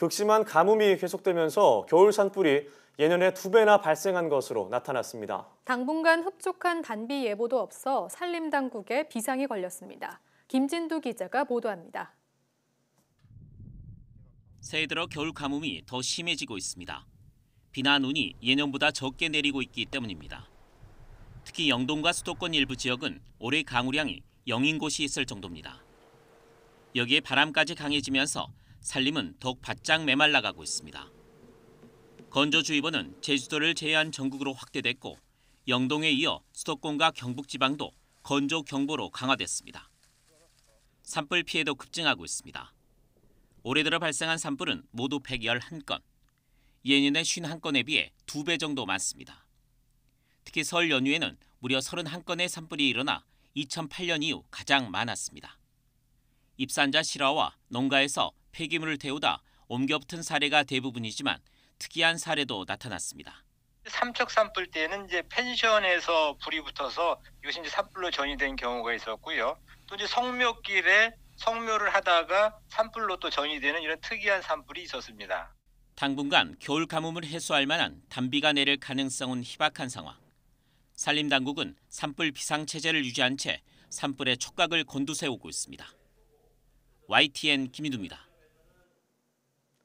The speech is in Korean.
극심한 가뭄이 계속되면서 겨울 산불이 예년에두 배나 발생한 것으로 나타났습니다. 당분간 흡족한 단비 예보도 없어 산림 당국에 비상이 걸렸습니다. 김진두 기자가 보도합니다. 새해 들어 겨울 가뭄이 더 심해지고 있습니다. 비나 눈이 예년보다 적게 내리고 있기 때문입니다. 특히 영동과 수도권 일부 지역은 올해 강우량이 영인 곳이 있을 정도입니다. 여기에 바람까지 강해지면서 산림은 더욱 바짝 메말라가고 있습니다. 건조주의보는 제주도를 제외한 전국으로 확대됐고 영동에 이어 수도권과 경북지방도 건조경보로 강화됐습니다. 산불 피해도 급증하고 있습니다. 올해 들어 발생한 산불은 모두 111건, 예년의 51건에 비해 2배 정도 많습니다. 특히 설 연휴에는 무려 31건의 산불이 일어나 2008년 이후 가장 많았습니다. 입산자 실화와 농가에서 폐기물을 태우다 옮겨붙은 사례가 대부분이지만 특이한 사례도 나타났습니다. 삼척 산불 때는 이제 펜션에서 불이 붙어서 이것이 이제 산불로 전이된 경우가 있었고요. 또 이제 성묘길에 성묘를 하다가 산불로 또 전이되는 이런 특이한 산불이 있었습니다. 당분간 겨울 가뭄을 해소할 만한 단비가 내릴 가능성은 희박한 상황. 산림당국은 산불 비상체제를 유지한 채 산불의 촉각을 곤두세우고 있습니다. YTN 김희두입니다.